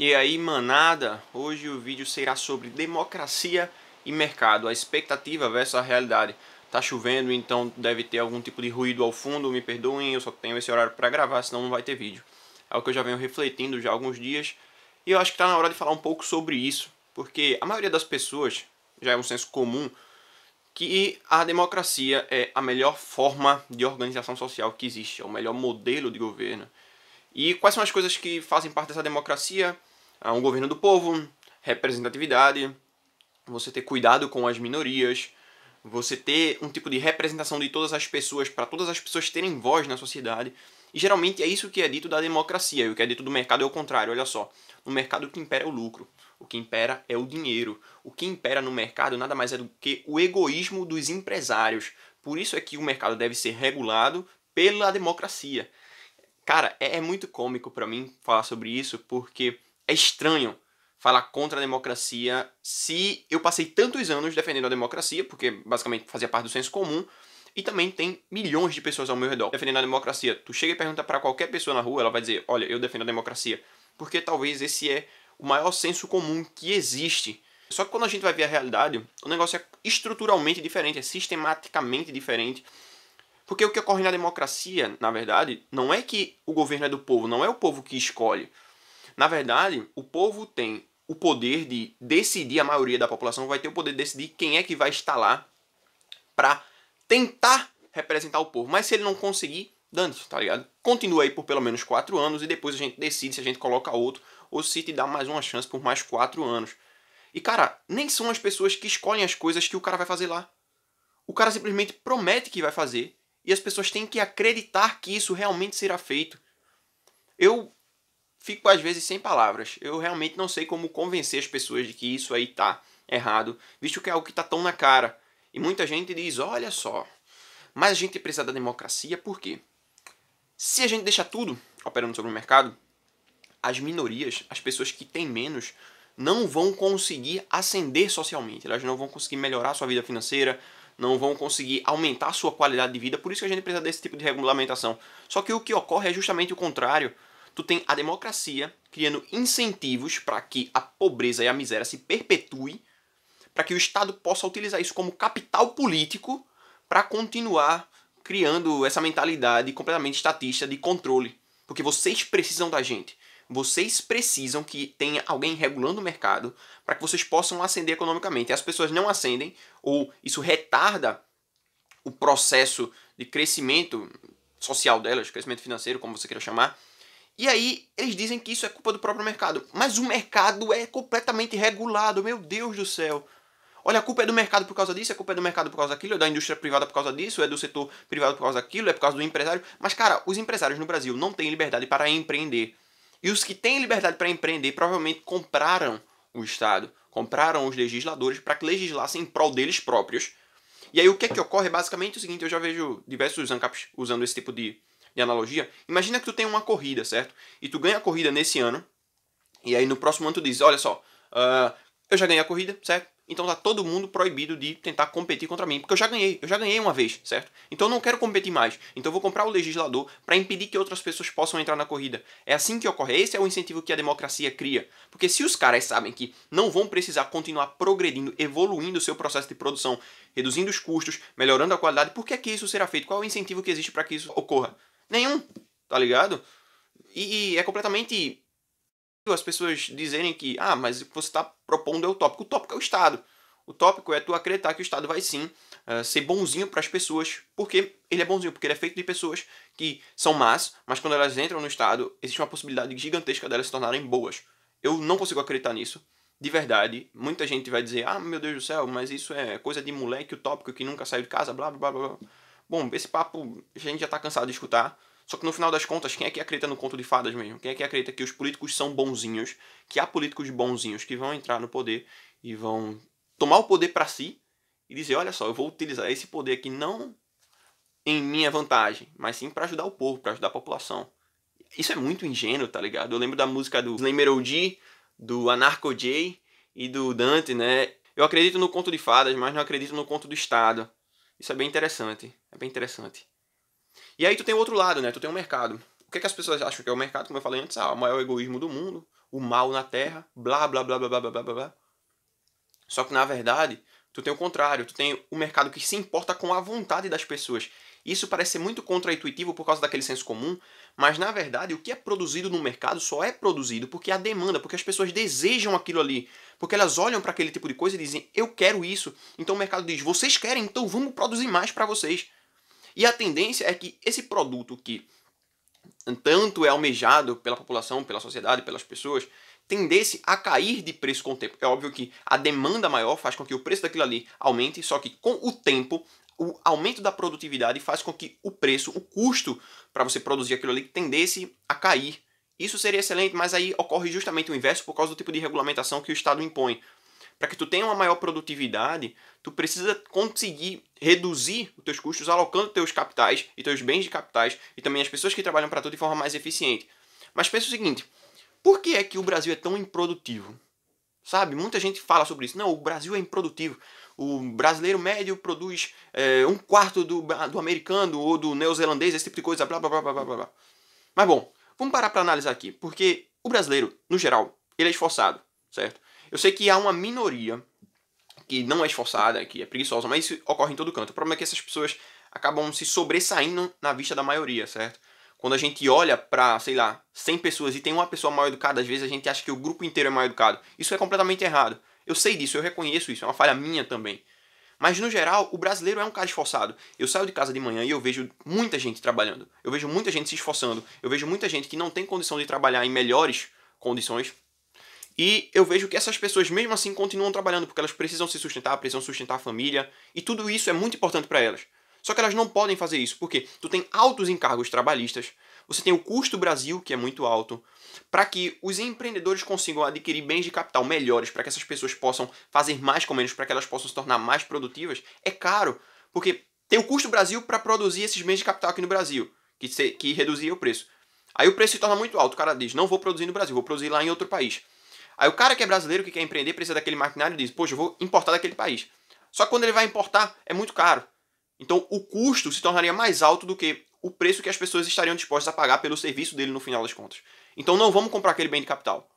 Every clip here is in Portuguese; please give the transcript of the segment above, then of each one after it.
E aí, manada, hoje o vídeo será sobre democracia e mercado, a expectativa versus a realidade. Tá chovendo, então deve ter algum tipo de ruído ao fundo, me perdoem, eu só tenho esse horário para gravar, senão não vai ter vídeo. É o que eu já venho refletindo já há alguns dias, e eu acho que tá na hora de falar um pouco sobre isso, porque a maioria das pessoas, já é um senso comum, que a democracia é a melhor forma de organização social que existe, é o melhor modelo de governo. E quais são as coisas que fazem parte dessa democracia? a um governo do povo, representatividade, você ter cuidado com as minorias, você ter um tipo de representação de todas as pessoas, para todas as pessoas terem voz na sociedade. E geralmente é isso que é dito da democracia, e o que é dito do mercado é o contrário, olha só. No mercado o que impera é o lucro, o que impera é o dinheiro. O que impera no mercado nada mais é do que o egoísmo dos empresários. Por isso é que o mercado deve ser regulado pela democracia. Cara, é, é muito cômico para mim falar sobre isso, porque é estranho falar contra a democracia se eu passei tantos anos defendendo a democracia, porque basicamente fazia parte do senso comum, e também tem milhões de pessoas ao meu redor defendendo a democracia. Tu chega e pergunta para qualquer pessoa na rua, ela vai dizer: "Olha, eu defendo a democracia", porque talvez esse é o maior senso comum que existe. Só que quando a gente vai ver a realidade, o negócio é estruturalmente diferente, é sistematicamente diferente. Porque o que ocorre na democracia, na verdade, não é que o governo é do povo, não é o povo que escolhe. Na verdade, o povo tem o poder de decidir, a maioria da população vai ter o poder de decidir quem é que vai estar lá para tentar representar o povo. Mas se ele não conseguir, dane-se, tá ligado? Continua aí por pelo menos quatro anos e depois a gente decide se a gente coloca outro ou se te dá mais uma chance por mais quatro anos. E cara, nem são as pessoas que escolhem as coisas que o cara vai fazer lá. O cara simplesmente promete que vai fazer e as pessoas têm que acreditar que isso realmente será feito. Eu fico às vezes sem palavras. Eu realmente não sei como convencer as pessoas de que isso aí tá errado, visto que é algo que tá tão na cara. E muita gente diz: olha só, mas a gente precisa da democracia por quê? Se a gente deixar tudo operando sobre o mercado, as minorias, as pessoas que têm menos, não vão conseguir ascender socialmente, elas não vão conseguir melhorar sua vida financeira, não vão conseguir aumentar sua qualidade de vida, por isso que a gente precisa desse tipo de regulamentação. Só que o que ocorre é justamente o contrário tu tem a democracia criando incentivos para que a pobreza e a miséria se perpetue, para que o Estado possa utilizar isso como capital político para continuar criando essa mentalidade completamente estatista de controle. Porque vocês precisam da gente. Vocês precisam que tenha alguém regulando o mercado para que vocês possam ascender economicamente. E as pessoas não ascendem, ou isso retarda o processo de crescimento social delas, crescimento financeiro, como você queira chamar, e aí eles dizem que isso é culpa do próprio mercado. Mas o mercado é completamente regulado, meu Deus do céu. Olha, a culpa é do mercado por causa disso, a culpa é do mercado por causa daquilo, é da indústria privada por causa disso, é do setor privado por causa daquilo, é por causa do empresário. Mas, cara, os empresários no Brasil não têm liberdade para empreender. E os que têm liberdade para empreender provavelmente compraram o Estado, compraram os legisladores para que legislassem em prol deles próprios. E aí o que é que ocorre? Basicamente é o seguinte, eu já vejo diversos ANCAPs usando esse tipo de de analogia, imagina que tu tem uma corrida, certo? E tu ganha a corrida nesse ano, e aí no próximo ano tu diz, olha só, uh, eu já ganhei a corrida, certo? Então tá todo mundo proibido de tentar competir contra mim, porque eu já ganhei, eu já ganhei uma vez, certo? Então eu não quero competir mais. Então eu vou comprar o legislador para impedir que outras pessoas possam entrar na corrida. É assim que ocorre, esse é o incentivo que a democracia cria. Porque se os caras sabem que não vão precisar continuar progredindo, evoluindo o seu processo de produção, reduzindo os custos, melhorando a qualidade, por que é que isso será feito? Qual é o incentivo que existe para que isso ocorra? Nenhum, tá ligado? E, e é completamente as pessoas dizerem que, ah, mas você está propondo é o tópico. O tópico é o Estado. O tópico é tu acreditar que o Estado vai sim uh, ser bonzinho para as pessoas, porque ele é bonzinho, porque ele é feito de pessoas que são más, mas quando elas entram no Estado, existe uma possibilidade gigantesca delas se tornarem boas. Eu não consigo acreditar nisso, de verdade. Muita gente vai dizer, ah, meu Deus do céu, mas isso é coisa de moleque utópico que nunca saiu de casa, blá blá blá blá. Bom, esse papo a gente já está cansado de escutar. Só que no final das contas, quem é que acredita no conto de fadas mesmo? Quem é que acredita que os políticos são bonzinhos, que há políticos bonzinhos que vão entrar no poder e vão tomar o poder para si e dizer, olha só, eu vou utilizar esse poder aqui não em minha vantagem, mas sim para ajudar o povo, para ajudar a população. Isso é muito ingênuo, tá ligado? Eu lembro da música do Slammer OG, do Anarco J e do Dante, né? Eu acredito no conto de fadas, mas não acredito no conto do Estado. Isso é bem interessante. É bem interessante. E aí tu tem o outro lado, né? Tu tem o mercado. O que, é que as pessoas acham que é o mercado? Como eu falei antes, ah, o maior egoísmo do mundo, o mal na terra, blá, blá, blá, blá, blá, blá, blá, blá. Só que, na verdade, tu tem o contrário. Tu tem o mercado que se importa com a vontade das pessoas. Isso parece ser muito contraintuitivo por causa daquele senso comum, mas na verdade o que é produzido no mercado só é produzido porque há demanda, porque as pessoas desejam aquilo ali, porque elas olham para aquele tipo de coisa e dizem eu quero isso. Então o mercado diz vocês querem, então vamos produzir mais para vocês. E a tendência é que esse produto que tanto é almejado pela população, pela sociedade, pelas pessoas, tendesse a cair de preço com o tempo. É óbvio que a demanda maior faz com que o preço daquilo ali aumente, só que com o tempo, o aumento da produtividade faz com que o preço, o custo para você produzir aquilo ali tendesse a cair. Isso seria excelente, mas aí ocorre justamente o inverso por causa do tipo de regulamentação que o Estado impõe para que tu tenha uma maior produtividade, tu precisa conseguir reduzir os teus custos alocando teus capitais e teus bens de capitais e também as pessoas que trabalham para tu de forma mais eficiente. Mas pensa o seguinte, por que é que o Brasil é tão improdutivo? Sabe, muita gente fala sobre isso. Não, o Brasil é improdutivo. O brasileiro médio produz é, um quarto do, do americano ou do neozelandês, esse tipo de coisa, blá blá blá blá blá blá. Mas bom, vamos parar para analisar aqui, porque o brasileiro, no geral, ele é esforçado, certo? Eu sei que há uma minoria que não é esforçada, que é preguiçosa, mas isso ocorre em todo canto. O problema é que essas pessoas acabam se sobressaindo na vista da maioria, certo? Quando a gente olha para, sei lá, 100 pessoas e tem uma pessoa mal educada, às vezes a gente acha que o grupo inteiro é mal educado. Isso é completamente errado. Eu sei disso, eu reconheço isso, é uma falha minha também. Mas no geral, o brasileiro é um cara esforçado. Eu saio de casa de manhã e eu vejo muita gente trabalhando. Eu vejo muita gente se esforçando. Eu vejo muita gente que não tem condição de trabalhar em melhores condições e eu vejo que essas pessoas, mesmo assim, continuam trabalhando porque elas precisam se sustentar, precisam sustentar a família, e tudo isso é muito importante para elas. Só que elas não podem fazer isso porque tu tem altos encargos trabalhistas, você tem o custo Brasil, que é muito alto, para que os empreendedores consigam adquirir bens de capital melhores, para que essas pessoas possam fazer mais com menos, para que elas possam se tornar mais produtivas, é caro, porque tem o custo Brasil para produzir esses bens de capital aqui no Brasil, que, se, que reduzia o preço. Aí o preço se torna muito alto, o cara diz, não vou produzir no Brasil, vou produzir lá em outro país. Aí o cara que é brasileiro, que quer empreender, precisa daquele maquinário e diz: Poxa, eu vou importar daquele país. Só que quando ele vai importar, é muito caro. Então o custo se tornaria mais alto do que o preço que as pessoas estariam dispostas a pagar pelo serviço dele no final das contas. Então não vamos comprar aquele bem de capital.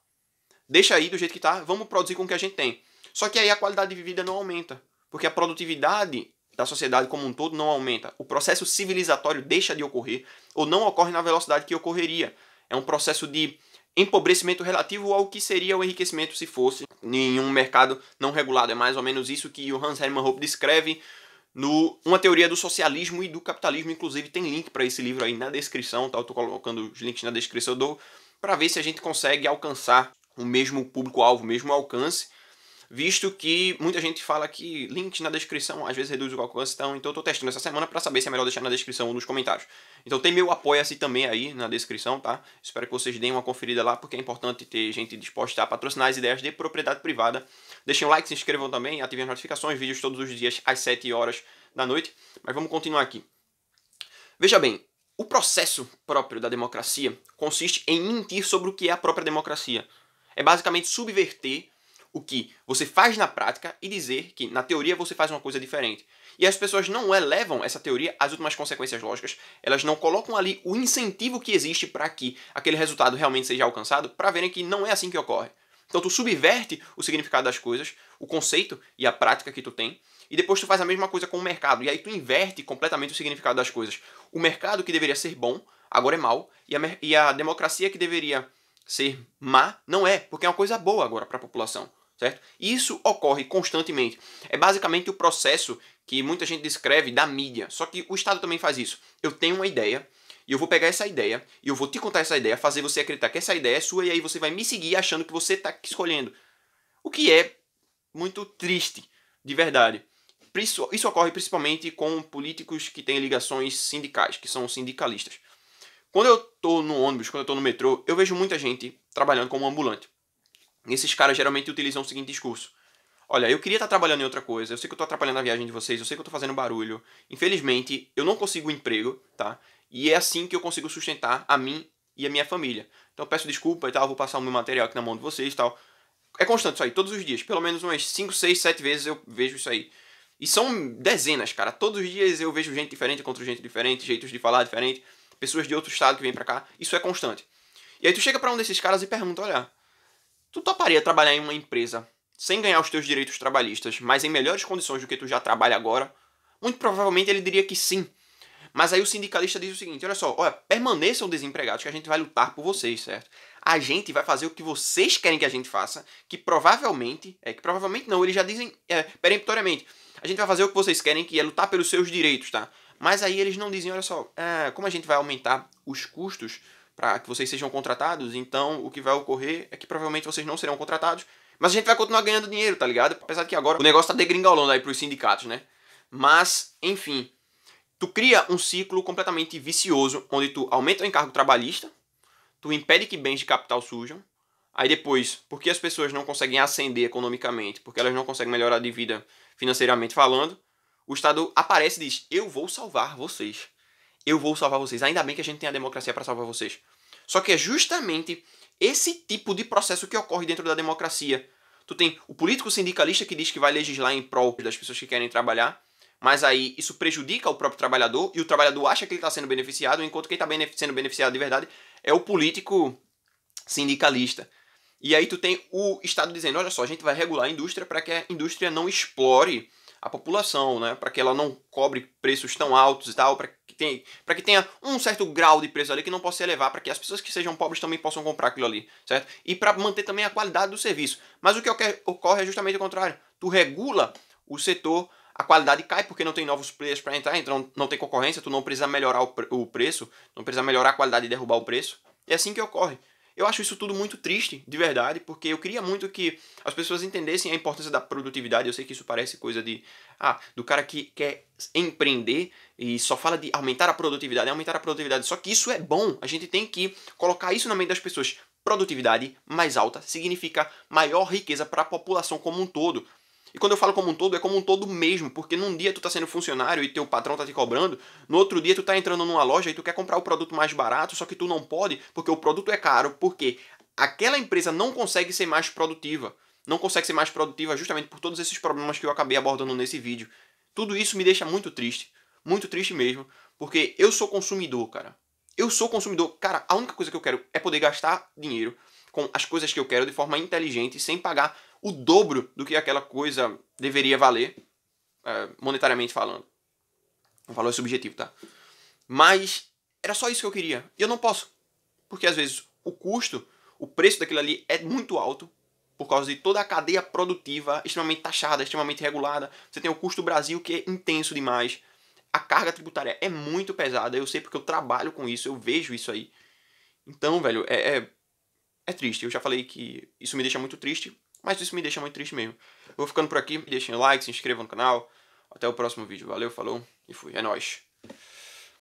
Deixa aí do jeito que está, vamos produzir com o que a gente tem. Só que aí a qualidade de vida não aumenta, porque a produtividade da sociedade como um todo não aumenta. O processo civilizatório deixa de ocorrer ou não ocorre na velocidade que ocorreria. É um processo de empobrecimento relativo ao que seria o enriquecimento se fosse em um mercado não regulado. É mais ou menos isso que o Hans Hermann Hoppe descreve no Uma Teoria do Socialismo e do Capitalismo. Inclusive tem link para esse livro aí na descrição, tá? Eu tô colocando os links na descrição do para ver se a gente consegue alcançar o mesmo público-alvo, o mesmo alcance visto que muita gente fala que links na descrição às vezes reduz o alcance, então, então eu tô testando essa semana para saber se é melhor deixar na descrição ou nos comentários. Então tem meu apoia-se também aí na descrição, tá? Espero que vocês deem uma conferida lá, porque é importante ter gente disposta a patrocinar as ideias de propriedade privada. Deixem um like, se inscrevam também, ativem as notificações, vídeos todos os dias às 7 horas da noite. Mas vamos continuar aqui. Veja bem, o processo próprio da democracia consiste em mentir sobre o que é a própria democracia. É basicamente subverter o que você faz na prática e dizer que na teoria você faz uma coisa diferente. E as pessoas não elevam essa teoria às últimas consequências lógicas, elas não colocam ali o incentivo que existe para que aquele resultado realmente seja alcançado, para verem que não é assim que ocorre. Então tu subverte o significado das coisas, o conceito e a prática que tu tem, e depois tu faz a mesma coisa com o mercado, e aí tu inverte completamente o significado das coisas. O mercado que deveria ser bom, agora é mal, e a, e a democracia que deveria ser má, não é, porque é uma coisa boa agora para a população certo? Isso ocorre constantemente. É basicamente o processo que muita gente descreve da mídia. Só que o Estado também faz isso. Eu tenho uma ideia e eu vou pegar essa ideia e eu vou te contar essa ideia, fazer você acreditar que essa ideia é sua e aí você vai me seguir achando que você está escolhendo. O que é muito triste, de verdade. Isso, isso ocorre principalmente com políticos que têm ligações sindicais, que são sindicalistas. Quando eu estou no ônibus, quando eu estou no metrô, eu vejo muita gente trabalhando como ambulante esses caras geralmente utilizam o seguinte discurso. Olha, eu queria estar tá trabalhando em outra coisa, eu sei que eu estou atrapalhando a viagem de vocês, eu sei que eu estou fazendo barulho. Infelizmente, eu não consigo um emprego, tá? E é assim que eu consigo sustentar a mim e a minha família. Então peço desculpa e tal, vou passar o meu material aqui na mão de vocês e tal. É constante isso aí, todos os dias. Pelo menos umas 5, 6, 7 vezes eu vejo isso aí. E são dezenas, cara. Todos os dias eu vejo gente diferente, contra gente diferente, jeitos de falar diferente, pessoas de outro estado que vêm pra cá. Isso é constante. E aí tu chega para um desses caras e pergunta, olha, Tu toparia trabalhar em uma empresa sem ganhar os teus direitos trabalhistas, mas em melhores condições do que tu já trabalha agora? Muito provavelmente ele diria que sim. Mas aí o sindicalista diz o seguinte: olha só, olha, permaneçam desempregados que a gente vai lutar por vocês, certo? A gente vai fazer o que vocês querem que a gente faça, que provavelmente, é que provavelmente não, eles já dizem é, peremptoriamente, a gente vai fazer o que vocês querem, que é lutar pelos seus direitos, tá? Mas aí eles não dizem, olha só, é, como a gente vai aumentar os custos para que vocês sejam contratados, então o que vai ocorrer é que provavelmente vocês não serão contratados, mas a gente vai continuar ganhando dinheiro, tá ligado? Apesar de que agora o negócio tá degringolando aí pros sindicatos, né? Mas, enfim, tu cria um ciclo completamente vicioso, onde tu aumenta o encargo trabalhista, tu impede que bens de capital surjam, aí depois, porque as pessoas não conseguem ascender economicamente, porque elas não conseguem melhorar de vida financeiramente falando, o Estado aparece e diz: Eu vou salvar vocês eu vou salvar vocês. Ainda bem que a gente tem a democracia para salvar vocês. Só que é justamente esse tipo de processo que ocorre dentro da democracia. Tu tem o político sindicalista que diz que vai legislar em prol das pessoas que querem trabalhar, mas aí isso prejudica o próprio trabalhador e o trabalhador acha que ele está sendo beneficiado, enquanto quem está sendo beneficiado de verdade é o político sindicalista. E aí tu tem o Estado dizendo, olha só, a gente vai regular a indústria para que a indústria não explore a população, né? Para que ela não cobre preços tão altos e tal, para tem, para que tenha um certo grau de preço ali que não possa se elevar, para que as pessoas que sejam pobres também possam comprar aquilo ali, certo? E para manter também a qualidade do serviço. Mas o que ocorre é justamente o contrário. Tu regula o setor, a qualidade cai porque não tem novos players para entrar, então não tem concorrência, tu não precisa melhorar o, preço, não precisa melhorar a qualidade e derrubar o preço. É assim que ocorre. Eu acho isso tudo muito triste, de verdade, porque eu queria muito que as pessoas entendessem a importância da produtividade. Eu sei que isso parece coisa de. Ah, do cara que quer empreender e só fala de aumentar a produtividade, é aumentar a produtividade. Só que isso é bom. A gente tem que colocar isso na mente das pessoas. Produtividade mais alta significa maior riqueza para a população como um todo. E quando eu falo como um todo, é como um todo mesmo, porque num dia tu tá sendo funcionário e teu patrão tá te cobrando, no outro dia tu tá entrando numa loja e tu quer comprar o produto mais barato, só que tu não pode, porque o produto é caro, porque aquela empresa não consegue ser mais produtiva. Não consegue ser mais produtiva justamente por todos esses problemas que eu acabei abordando nesse vídeo. Tudo isso me deixa muito triste, muito triste mesmo, porque eu sou consumidor, cara. Eu sou consumidor, cara, a única coisa que eu quero é poder gastar dinheiro com as coisas que eu quero de forma inteligente, sem pagar o dobro do que aquela coisa deveria valer, é, monetariamente falando. O valor é subjetivo, tá? Mas era só isso que eu queria. E eu não posso. Porque às vezes o custo, o preço daquilo ali é muito alto por causa de toda a cadeia produtiva extremamente taxada, extremamente regulada. Você tem o custo Brasil que é intenso demais. A carga tributária é muito pesada. Eu sei porque eu trabalho com isso, eu vejo isso aí. Então, velho, é, é, é triste. Eu já falei que isso me deixa muito triste mas isso me deixa muito triste mesmo. vou ficando por aqui. Deixem o like, se inscrevam no canal. Até o próximo vídeo. Valeu, falou e fui. É nóis.